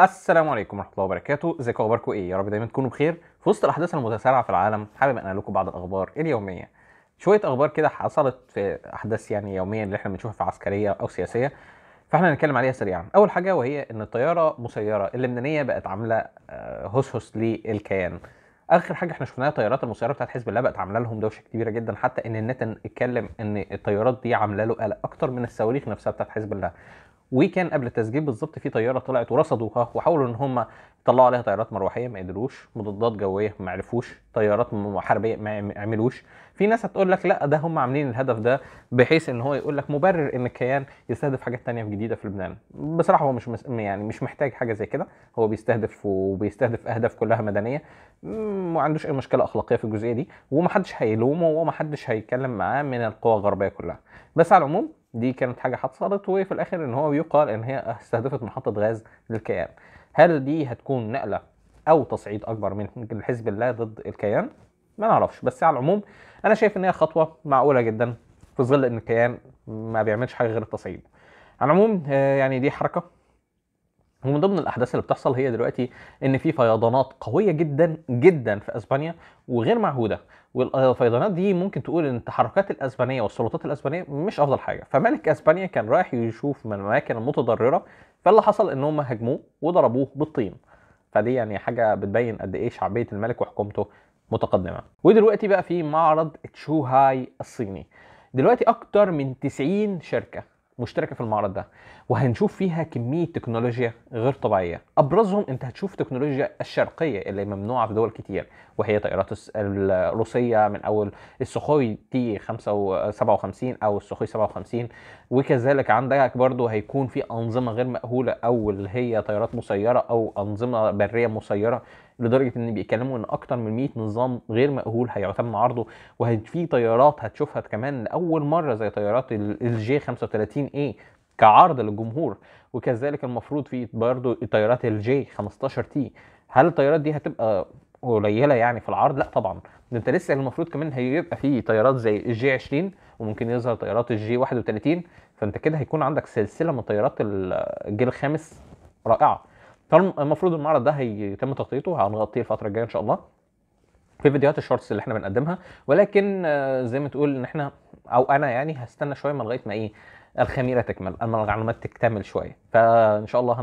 السلام عليكم ورحمه الله وبركاته ازيكم اخباركم ايه يا رب دايما تكونوا بخير في وسط الاحداث المتسارعه في العالم حابب انقل لكم بعض الاخبار اليوميه شويه اخبار كده حصلت في احداث يعني يوميا اللي احنا بنشوفها في عسكريه او سياسيه فاحنا هنتكلم عليها سريعا اول حاجه وهي ان الطياره مسيره اللبنانيه بقت عامله هسهس آه، للكيان اخر حاجه احنا شفناها طيارات المسيره بتاعت حزب الله بقت عامله لهم دوشه كبيره جدا حتى ان النت اتكلم ان الطيارات دي عامله له قلق اكتر من الصواريخ نفسها بتاعت حزب الله وكان قبل التسجيل بالظبط في طياره طلعت ورصدوها وحاولوا ان هم يطلعوا عليها طيارات مروحيه ما قدروش مضادات جويه ما عرفوش طيارات حربيه ما عملوش في ناس هتقول لك لا ده هم عاملين الهدف ده بحيث ان هو يقول لك مبرر ان الكيان يستهدف حاجات تانية جديده في لبنان بصراحه هو مش مس... يعني مش محتاج حاجه زي كده هو بيستهدف وبيستهدف اهداف كلها مدنيه ما عندوش اي مشكله اخلاقيه في الجزئيه دي ومحدش هيلومه ومحدش هيتكلم معاه من القوى الغربيه كلها بس على العموم دي كانت حاجه حصلت وفي الاخر ان هو بيقال ان هي استهدفت محطه غاز للكيان هل دي هتكون نقله او تصعيد اكبر من حزب الله ضد الكيان ما نعرفش بس على العموم انا شايف ان هي خطوه معقوله جدا في ظل ان الكيان ما بيعملش حاجه غير التصعيد على العموم آه، يعني دي حركه ومن ضمن الاحداث اللي بتحصل هي دلوقتي ان في فيضانات قويه جدا جدا في اسبانيا وغير معهوده والفيضانات دي ممكن تقول ان التحركات الاسبانيه والسلطات الاسبانيه مش افضل حاجه فملك اسبانيا كان رايح يشوف من الاماكن المتضرره فاللي حصل ان هم هاجموه وضربوه بالطين فدي يعني حاجه بتبين قد ايه شعبيه الملك وحكومته متقدمه ودلوقتي بقى في معرض تشوهاي الصيني دلوقتي اكتر من 90 شركه مشتركه في المعرض ده وهنشوف فيها كميه تكنولوجيا غير طبيعيه ابرزهم انت هتشوف تكنولوجيا الشرقيه اللي ممنوعه في دول كتير وهي طائرات الروسيه من اول السخوي تي 57 او السخوي 57 وكذلك عندك برضو هيكون في انظمه غير مأهوله او اللي هي طيارات مسيره او انظمه بريه مسيره لدرجه ان بيتكلموا ان اكتر من 100 نظام غير مأهول هيتم عرضه وفي طيارات هتشوفها كمان لاول مره زي طيارات الجي 35 اي كعرض للجمهور وكذلك المفروض في برضه طيارات الجي 15 تي هل الطيارات دي هتبقى قليله يعني في العرض لا طبعا ده انت لسه المفروض كمان هيبقى في طيارات زي الجي 20 وممكن يظهر طيارات الجي 31 فانت كده هيكون عندك سلسله من طيارات الجيل الخامس رائعه فالمفروض المعرض ده هيتم تغطيته هنغطيه الفتره الجايه ان شاء الله في فيديوهات الشورتس اللي احنا بنقدمها ولكن آه، زي ما تقول ان احنا او انا يعني هستنى شويه ما لغايه ما ايه الخميره تكمل المعلومات تكتمل شويه فان شاء الله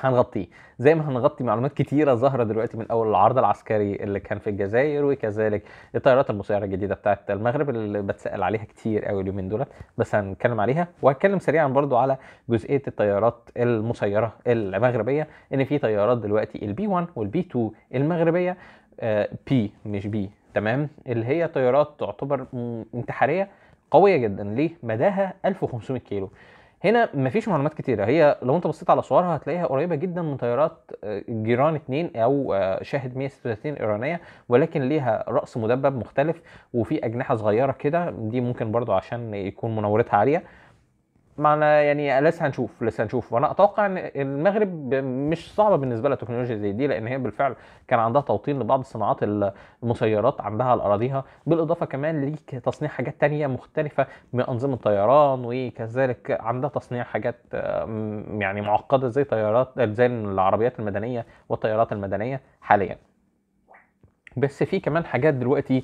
هنغطيه زي ما هنغطي معلومات كتيره ظاهره دلوقتي من اول العرض العسكري اللي كان في الجزائر وكذلك الطيارات المسيره الجديده بتاعه المغرب اللي بتسال عليها كتير قوي اليومين دولت بس هنتكلم عليها وهتكلم سريعا برضو على جزئيه الطيارات المسيره المغربيه ان في طيارات دلوقتي البي 1 والبي 2 المغربيه آه، بي مش بي تمام اللي هي طيارات تعتبر انتحاريه قويه جدا ليه مداها 1500 كيلو هنا مفيش معلومات كتيرة هي لو انت بصيت على صورها هتلاقيها قريبة جدا من طيارات آه، جيران 2 او آه، شاهد 136 ايرانية ولكن ليها رأس مدبب مختلف وفي اجنحة صغيرة كده دي ممكن برضو عشان يكون منورتها عالية معنا يعني لسه هنشوف لسه هنشوف وانا اتوقع ان المغرب مش صعبه بالنسبه لها تكنولوجيا زي دي لان هي بالفعل كان عندها توطين لبعض صناعات المسيرات عندها على اراضيها بالاضافه كمان لتصنيع حاجات تانية مختلفه من انظمه طيران وكذلك عندها تصنيع حاجات يعني معقده زي طيارات زي العربيات المدنيه والطيارات المدنيه حاليا بس في كمان حاجات دلوقتي آه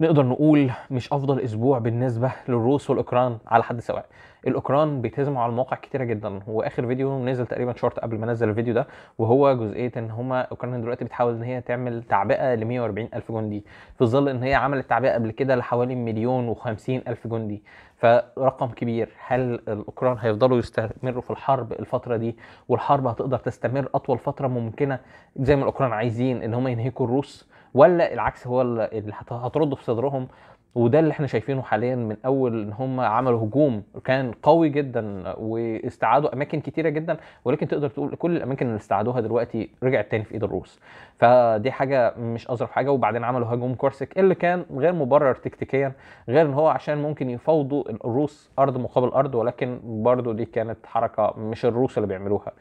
نقدر نقول مش افضل اسبوع بالنسبه للروس والاوكران على حد سواء الاوكران بيتهزموا على المواقع كتيره جدا واخر فيديو نزل تقريبا شورت قبل ما نزل الفيديو ده وهو جزئيه ان هما اوكران دلوقتي بتحاول ان هي تعمل تعبئه ل 140 الف جندي في ظل ان هي عملت تعبئه قبل كده لحوالي مليون و50 الف جندي فرقم كبير هل الاوكران هيفضلوا يستمروا في الحرب الفتره دي والحرب هتقدر تستمر اطول فتره ممكنه زي ما الاوكران عايزين ان هم ينهكوا الروس ولا العكس هو اللي هترد في صدرهم وده اللي احنا شايفينه حاليا من اول ان هم عملوا هجوم كان قوي جدا واستعادوا اماكن كتيره جدا ولكن تقدر تقول كل الاماكن اللي استعادوها دلوقتي رجعت تاني في ايد الروس فدي حاجه مش اظرف حاجه وبعدين عملوا هجوم كورسك اللي كان غير مبرر تكتيكيا غير ان هو عشان ممكن يفاوضوا الروس ارض مقابل ارض ولكن برضو دي كانت حركه مش الروس اللي بيعملوها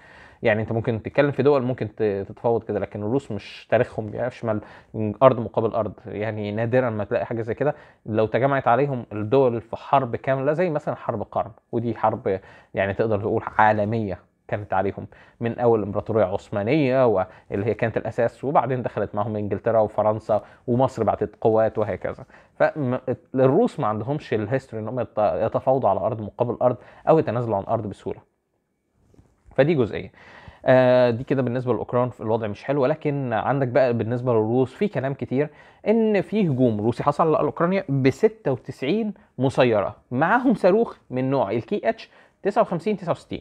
يعني انت ممكن تتكلم في دول ممكن تتفاوض كده لكن الروس مش تاريخهم بيشمل يعني ارض مقابل ارض يعني نادرا ما تلاقي حاجه زي كده لو تجمعت عليهم الدول في حرب كامله زي مثلا حرب قرن ودي حرب يعني تقدر تقول عالميه كانت عليهم من اول الامبراطوريه العثمانيه واللي هي كانت الاساس وبعدين دخلت معهم انجلترا وفرنسا ومصر بعتت قوات وهكذا فالروس ما عندهمش الهيستوري ان هم يتفاوضوا على ارض مقابل ارض او يتنازلوا عن ارض بسهوله فدي جزئيه آه، دي كده بالنسبه للاوكران الوضع مش حلو ولكن عندك بقى بالنسبه للروس في كلام كتير ان في هجوم روسي حصل على اوكرانيا ب 96 مسيره معاهم صاروخ من نوع الكي اتش 59 69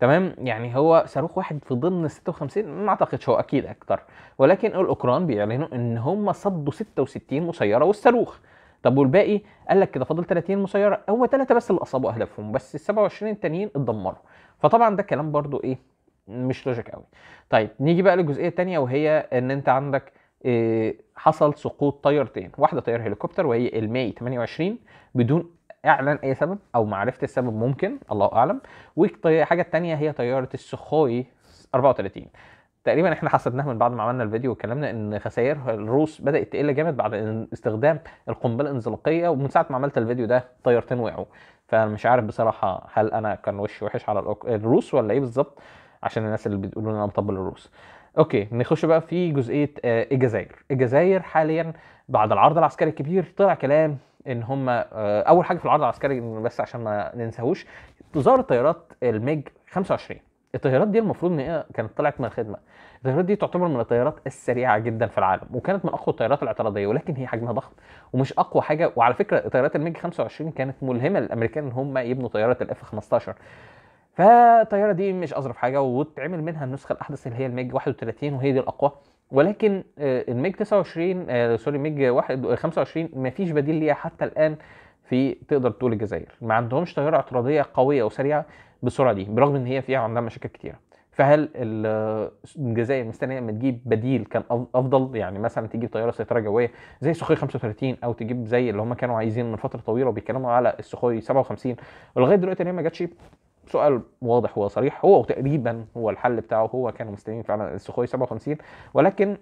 تمام يعني هو صاروخ واحد في ضمن 56 ما اعتقدش هو اكيد اكتر ولكن الاوكران بيعلنوا ان هم صدوا 66 مسيره والصاروخ طب والباقي قال لك كده فاضل 30 مسيره هو ثلاثه بس اللي اصابوا اهدافهم بس ال 27 التانيين اتدمروا فطبعا ده كلام برضو ايه مش لوجيك قوي طيب نيجي بقى للجزئيه الثانيه وهي ان انت عندك إيه حصل سقوط طيارتين واحده طيار هليكوبتر وهي الماي 28 بدون اعلان اي سبب او معرفه السبب ممكن الله اعلم والحاجه الثانيه هي طياره السخوي 34 تقريبا احنا حسبناها من بعد ما عملنا الفيديو وكلمنا ان خسائر الروس بدات تقل جامد بعد استخدام القنبله الانزلاقيه ومن ساعه ما عملت الفيديو ده طيارتين وقعوا فمش عارف بصراحه هل انا كان وشي وحش على الروس ولا ايه بالظبط عشان الناس اللي بتقولوا ان انا مطبل الروس اوكي نخش بقى في جزئيه آه، الجزائر الجزائر حاليا بعد العرض العسكري الكبير طلع كلام ان هم آه، اول حاجه في العرض العسكري بس عشان ما ننساهوش تظهر طيارات الميج 25 الطيارات دي المفروض ان هي كانت طلعت من الخدمه الطيارات دي تعتبر من الطيارات السريعه جدا في العالم وكانت من اقوى الطيارات الاعتراضيه ولكن هي حجمها ضخم ومش اقوى حاجه وعلى فكره طيارات الميج 25 كانت ملهمه للامريكان ان هم يبنوا طياره الاف 15 فالطياره دي مش اظرف حاجه واتعمل منها النسخه الاحدث اللي هي الميج 31 وهي دي الاقوى ولكن آه، الميج 29 آه، سوري ميج 25 آه، مفيش بديل ليها حتى الان في تقدر تقول الجزائر ما عندهمش طياره اعتراضيه قويه وسريعه بالسرعه دي برغم ان هي فيها عندها مشاكل كتيره فهل الجزائر مستنيه لما تجيب بديل كان افضل يعني مثلا تجيب طياره سيطره جويه زي سخوي 35 او تجيب زي اللي هم كانوا عايزين من فتره طويله وبيتكلموا على السخوي 57 ولغايه دلوقتي هي ما جاتش سؤال واضح وصريح هو تقريبا هو الحل بتاعه هو كانوا مستنيين فعلا السخوي 57 ولكن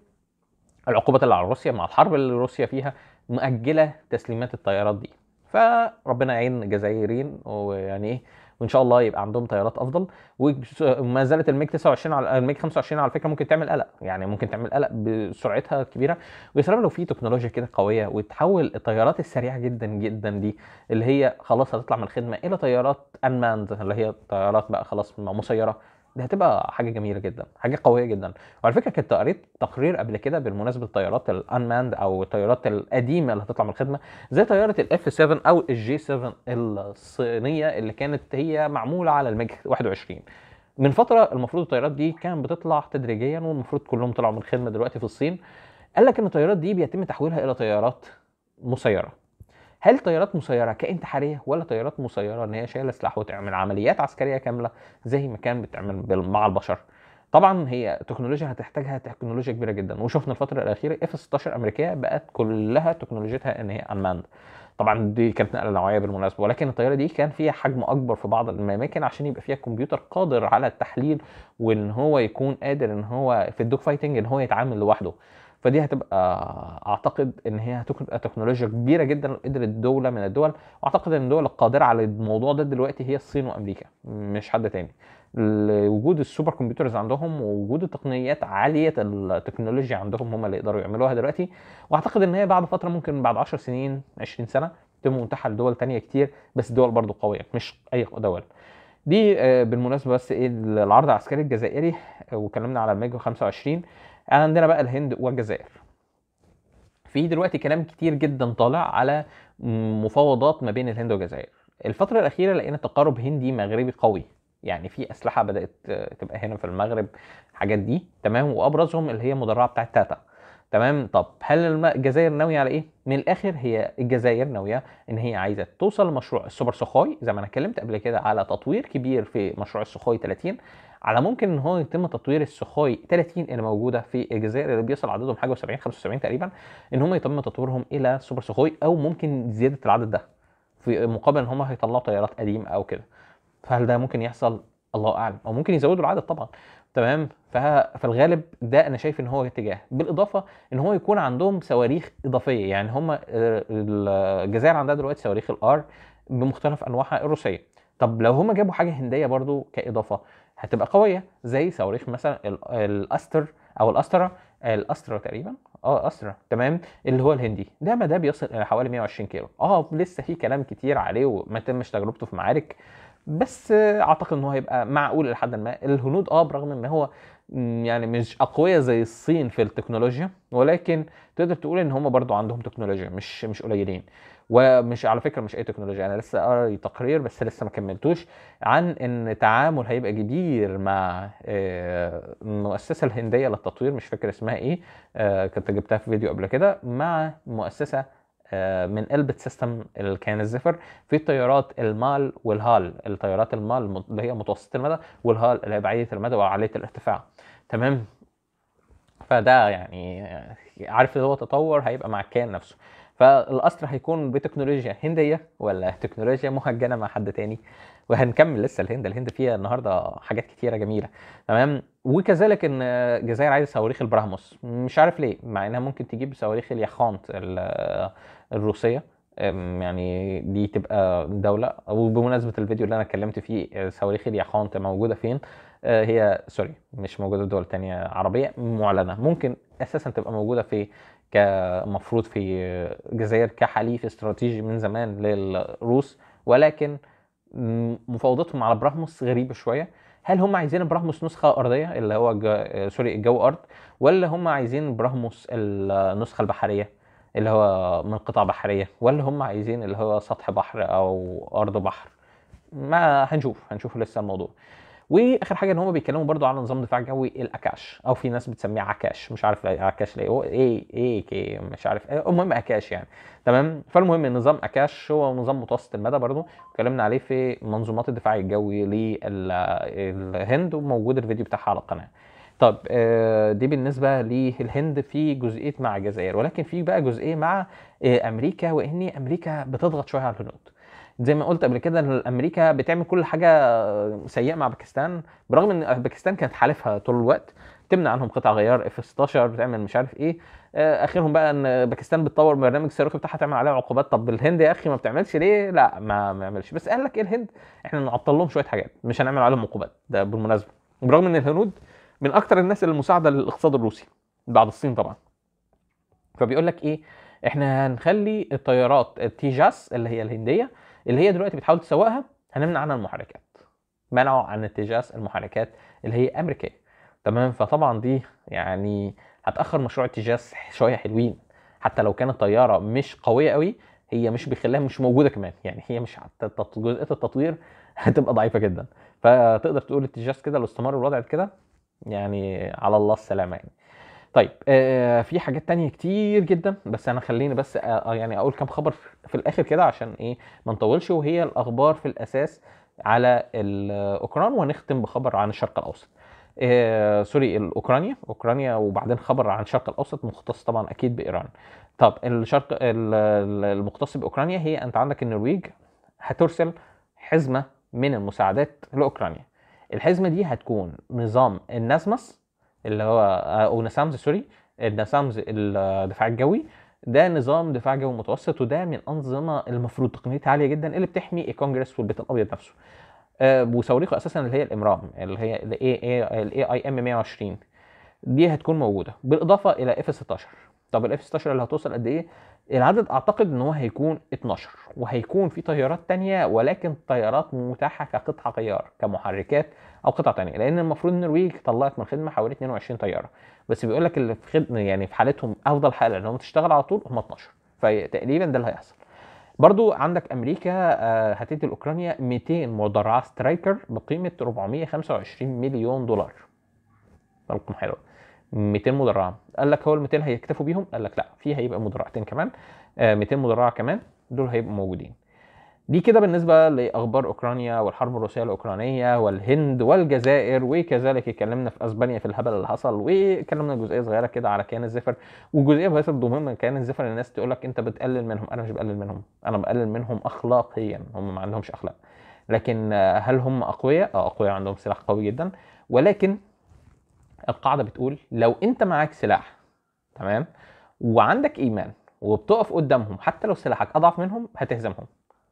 العقوبات اللي على روسيا مع الحرب اللي روسيا فيها مؤجله تسليمات الطيارات دي فربنا يعين الجزائريين ويعني ايه وان شاء الله يبقى عندهم طيارات افضل وما زالت الميج 29 على الميج 25 على فكره ممكن تعمل قلق يعني ممكن تعمل قلق بسرعتها الكبيره ويا سلام لو في تكنولوجيا كده قويه وتحول الطيارات السريعه جدا جدا دي اللي هي خلاص هتطلع من الخدمه الى طيارات انماند اللي هي طيارات بقى خلاص مسيره دي هتبقى حاجه جميله جدا حاجه قويه جدا وعلى فكره كنت قريت تقرير قبل كده بالمناسبه الطيارات الانماند او الطيارات القديمه اللي هتطلع من الخدمه زي طياره الاف 7 او الجي 7 الصينيه اللي كانت هي معموله على الميج 21 من فتره المفروض الطيارات دي كانت بتطلع تدريجيا والمفروض كلهم طلعوا من الخدمه دلوقتي في الصين قال لك ان الطيارات دي بيتم تحويلها الى طيارات مسيره هل طيارات مسيره كانتحاريه ولا طيارات مسيره ان هي شايله سلاح وتعمل عمليات عسكريه كامله زي ما كان بتعمل مع البشر طبعا هي تكنولوجيا هتحتاجها تكنولوجيا كبيره جدا وشفنا الفتره الاخيره اف 16 امريكيه بقت كلها تكنولوجيتها ان هي انماند طبعا دي كانت نقله نوعيه بالمناسبه ولكن الطياره دي كان فيها حجم اكبر في بعض الاماكن عشان يبقى فيها كمبيوتر قادر على التحليل وان هو يكون قادر ان هو في الدوج فايتنج ان هو يتعامل لوحده فدي هتبقى اعتقد ان هي هتبقى تكنولوجيا كبيره جدا لو قدرت دوله من الدول واعتقد ان الدول القادره على الموضوع ده دلوقتي هي الصين وامريكا مش حد تاني وجود السوبر كمبيوترز عندهم ووجود التقنيات عاليه التكنولوجيا عندهم هم اللي يقدروا يعملوها دلوقتي واعتقد ان هي بعد فتره ممكن بعد 10 سنين 20 سنه تبقى متاحه لدول تانية كتير بس دول برضو قويه مش اي دول دي آه، بالمناسبه بس ايه العرض العسكري الجزائري وكلمنا على الميجا 25 عندنا بقى الهند والجزائر في دلوقتي كلام كتير جدا طالع على مفاوضات ما بين الهند والجزائر الفترة الأخيرة لقينا تقارب هندي مغربي قوي يعني في أسلحة بدأت تبقى هنا في المغرب حاجات دي تمام وأبرزهم اللي هي مدرعة بتاعت تاتا تمام طب هل الجزائر ناويه على ايه من الاخر هي الجزائر ناويه ان هي عايزه توصل لمشروع السوبر سخاي زي ما انا اتكلمت قبل كده على تطوير كبير في مشروع السخاي 30 على ممكن ان هو يتم تطوير السخاي 30 اللي موجوده في الجزائر اللي بيصل عددهم حاجه و70 75 تقريبا ان هم يتم تطويرهم الى سوبر سخاي او ممكن زياده العدد ده في مقابل ان هم هيطلعوا طيارات قديمه او كده فهل ده ممكن يحصل الله اعلم او ممكن يزودوا العدد طبعا تمام ففي الغالب ده انا شايف ان هو اتجاه بالاضافه ان هو يكون عندهم صواريخ اضافيه يعني هم آه، الجزائر عندها دلوقتي صواريخ الار بمختلف انواعها الروسيه طب لو هم جابوا حاجه هنديه برضو كاضافه هتبقى قويه زي صواريخ مثلا الاستر او الاسترا الاسترا تقريبا اه اسرع تمام اللي هو الهندي ده ما ده بيصل الى حوالي 120 كيلو اه لسه في كلام كتير عليه وما تمش تجربته في معارك بس اعتقد ان هو هيبقى معقول لحد ما الهنود اه برغم ان هو يعني مش اقوياء زي الصين في التكنولوجيا ولكن تقدر تقول ان هم برضو عندهم تكنولوجيا مش مش قليلين ومش على فكره مش اي تكنولوجيا انا لسه قرا تقرير بس لسه ما كملتوش عن ان تعامل هيبقى كبير مع آه، المؤسسه الهنديه للتطوير مش فاكر اسمها ايه آه، كنت جبتها في فيديو قبل كده مع مؤسسه آه، من قلبة سيستم الكيان الزفر في طيارات المال والهال الطيارات المال اللي هي متوسطة المدى والهال اللي هي بعيدة المدى وعالية الارتفاع تمام فده يعني،, يعني عارف اللي هو تطور هيبقى مع الكيان نفسه فالقصر هيكون بتكنولوجيا هنديه ولا تكنولوجيا مهجنه مع حد تاني وهنكمل لسه الهند الهند فيها النهارده حاجات كتيره جميله تمام وكذلك ان الجزائر عايزه صواريخ البراهموس مش عارف ليه مع انها ممكن تجيب صواريخ اليخانت الروسيه يعني دي تبقى دولة وبمناسبة الفيديو اللي أنا اتكلمت فيه صواريخ اليخانت موجودة فين أه، هي سوري مش موجودة في دول تانية عربية معلنة ممكن أساسا تبقى موجودة في كمفروض في الجزائر كحليف استراتيجي من زمان للروس ولكن مفاوضتهم على براهموس غريبه شويه هل هم عايزين براهموس نسخه ارضيه اللي هو جا... آه، سوري الجو ارض ولا هم عايزين براهموس النسخه البحريه اللي هو من قطع بحريه ولا هم عايزين اللي هو سطح بحر او ارض بحر ما هنشوف هنشوف لسه الموضوع واخر حاجه ان هم بيتكلموا برضو على نظام دفاع جوي الاكاش او في ناس بتسميه عكاش مش عارف عكاش ليه هو ايه ايه كي إيه، إيه، مش عارف آه، المهم اكاش يعني تمام فالمهم نظام اكاش هو نظام متوسط المدى برضو اتكلمنا عليه في منظومات الدفاع الجوي للهند وموجود الفيديو بتاعها على القناه طب آه، دي بالنسبه للهند في جزئيه مع الجزائر ولكن في بقى جزئيه مع آه، امريكا وان امريكا بتضغط شويه على الهنود زي ما قلت قبل كده ان امريكا بتعمل كل حاجه سيئه مع باكستان برغم ان باكستان كانت حالفها طول الوقت تمنع عنهم قطع غيار اف 16 بتعمل مش عارف ايه آه، اخرهم بقى ان باكستان بتطور برنامج الصاروخي بتاعها تعمل عليه عقوبات طب الهند يا اخي ما بتعملش ليه لا ما ما يعملش بس قال لك ايه الهند احنا نعطل لهم شويه حاجات مش هنعمل عليهم عقوبات ده بالمناسبه برغم ان الهنود من اكتر الناس اللي مساعده للاقتصاد الروسي بعد الصين طبعا فبيقول لك ايه احنا هنخلي الطيارات التيجاس اللي هي الهنديه اللي هي دلوقتي بتحاول تسوقها هنمنع عنها المحركات منعوا عن اتجاز المحركات اللي هي امريكيه تمام فطبعا دي يعني هتاخر مشروع اتجاز شويه حلوين حتى لو كانت طياره مش قويه قوي هي مش بيخليها مش موجوده كمان يعني هي مش حتى جزئيه التطوير هتبقى ضعيفه جدا فتقدر تقول اتجاز كده لو استمر الوضع كده يعني على الله السلامه يعني طيب آه،, آه في حاجات تانية كتير جدا بس انا خليني بس آه،, آه يعني اقول كام خبر في الاخر كده عشان ايه ما نطولش وهي الاخبار في الاساس على الاوكران آه، ونختم بخبر عن الشرق الاوسط آه سوري الاوكرانيا اوكرانيا وبعدين خبر عن الشرق الاوسط مختص طبعا اكيد بايران طب الشرق المختص باوكرانيا هي انت عندك النرويج هترسل حزمه من المساعدات لاوكرانيا الحزمه دي هتكون نظام النازمس اللي هو او آه، نسامز سوري النسامز الدفاع الجوي ده نظام دفاع جوي متوسط وده من انظمه المفروض تقنيتها عاليه جدا اللي بتحمي الكونجرس والبيت الابيض نفسه آه، وصواريخه اساسا اللي هي الامرام اللي هي الاي اي ام 120 دي هتكون موجوده بالاضافه الى اف 16 طب الاف 16 اللي هتوصل قد ايه العدد اعتقد ان هو هيكون 12 وهيكون في طيارات تانية ولكن طيارات متاحه كقطعه غيار كمحركات او قطع تانية لان المفروض النرويج طلعت من الخدمه حوالي 22 طياره بس بيقول لك اللي في خدمه يعني في حالتهم افضل حاله انهم تشتغل على طول هم 12 فتقريبا ده اللي هيحصل برضو عندك امريكا آه، هتدي لاوكرانيا 200 مدرعه سترايكر بقيمه 425 مليون دولار رقم حلو 200 مدرعه قال لك هو ال 200 هيكتفوا بيهم قال لك لا في هيبقى مدرعتين كمان 200 آه، مدرعه كمان دول هيبقوا موجودين دي كده بالنسبة لأخبار أوكرانيا والحرب الروسية الأوكرانية والهند والجزائر وكذلك اتكلمنا في أسبانيا في الهبل اللي حصل واتكلمنا جزئية صغيرة كده على كيان الزفر وجزئية بس مهمة كيان الزفر الناس تقول لك أنت بتقلل منهم أنا مش بقلل منهم أنا بقلل منهم أخلاقيا هم ما عندهمش أخلاق لكن هل هم أقوياء؟ أه أقوياء عندهم سلاح قوي جدا ولكن القاعدة بتقول لو أنت معاك سلاح تمام وعندك إيمان وبتقف قدامهم حتى لو سلاحك أضعف منهم هتهزمهم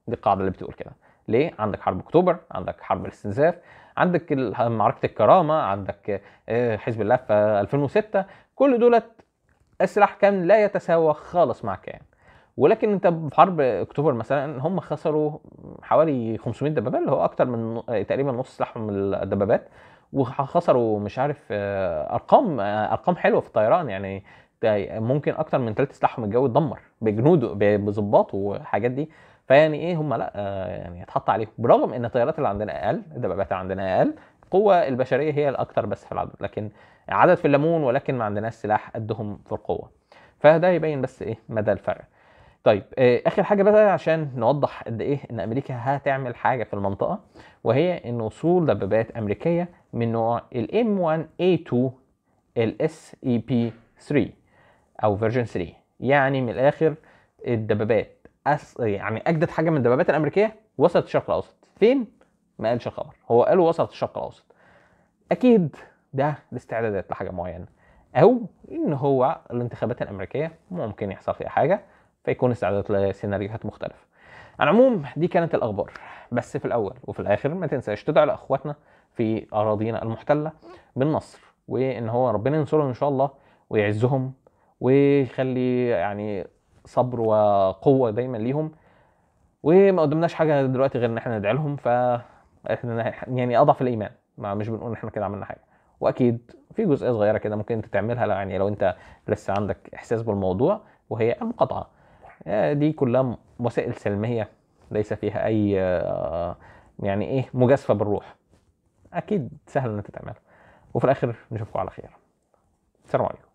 دي القاعده اللي بتقول كده ليه عندك حرب اكتوبر عندك حرب الاستنزاف عندك معركه الكرامه عندك آه، حزب الله في 2006 كل دولت السلاح كان لا يتساوى خالص مع كان ولكن انت في حرب اكتوبر مثلا هم خسروا حوالي 500 دبابه اللي هو اكتر من آه، تقريبا نص سلاحهم الدبابات وخسروا مش عارف آه، ارقام ارقام حلوه في الطيران يعني ممكن اكتر من ثلاث سلاحهم الجوي اتدمر بجنوده بظباطه والحاجات دي فيعني ايه هم لا يعني هتحط عليهم برغم ان الطيارات اللي عندنا اقل الدبابات اللي عندنا اقل القوه البشريه هي الاكثر بس في العدد لكن عدد في الليمون ولكن ما عندناش سلاح قدهم في القوه فده يبين بس ايه مدى الفرق طيب آه، اخر حاجه بقى عشان نوضح قد ايه ان امريكا هتعمل حاجه في المنطقه وهي ان وصول دبابات امريكيه من نوع الام 1 a 2 الاس اي بي 3 او فيرجن 3 يعني من الاخر الدبابات أس... يعني اجدد حاجه من الدبابات الامريكيه وصلت الشرق الاوسط فين ما قالش الخبر هو قال وصلت الشرق الاوسط اكيد ده الاستعدادات لحاجه معينه او ان هو الانتخابات الامريكيه ممكن يحصل فيها حاجه فيكون استعدادات لسيناريوهات مختلفه على العموم دي كانت الاخبار بس في الاول وفي الاخر ما تنساش تدعي لاخواتنا في اراضينا المحتله بالنصر وان هو ربنا ينصرهم ان شاء الله ويعزهم ويخلي يعني صبر وقوه دايما ليهم وما قدمناش حاجه دلوقتي غير ان احنا ندعي لهم ف يعني اضعف الايمان ما مش بنقول ان احنا كده عملنا حاجه واكيد في جزئيه صغيره كده ممكن انت تعملها لو يعني لو انت لسه عندك احساس بالموضوع وهي المقاطعه آه، دي كلها وسائل سلميه ليس فيها اي آه، يعني ايه مجازفه بالروح اكيد سهل ان انت تعملها وفي الاخر نشوفكم على خير السلام عليكم